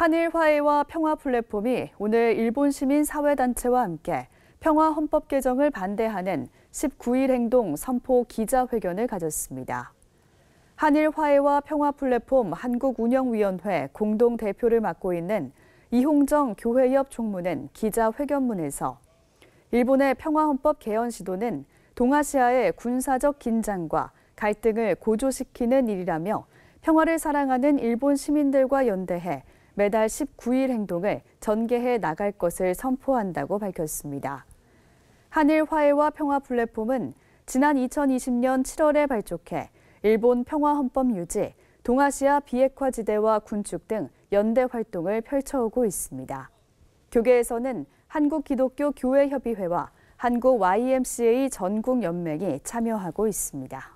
한일 화해와 평화 플랫폼이 오늘 일본 시민 사회단체와 함께 평화 헌법 개정을 반대하는 19일 행동 선포 기자회견을 가졌습니다. 한일 화해와 평화 플랫폼 한국운영위원회 공동 대표를 맡고 있는 이홍정 교회협 총무는 기자회견문에서 일본의 평화 헌법 개헌 시도는 동아시아의 군사적 긴장과 갈등을 고조시키는 일이라며 평화를 사랑하는 일본 시민들과 연대해 매달 19일 행동을 전개해 나갈 것을 선포한다고 밝혔습니다. 한일 화해와 평화 플랫폼은 지난 2020년 7월에 발족해 일본 평화 헌법 유지, 동아시아 비핵화 지대와 군축 등 연대 활동을 펼쳐오고 있습니다. 교계에서는 한국기독교교회협의회와 한국 YMCA 전국연맹이 참여하고 있습니다.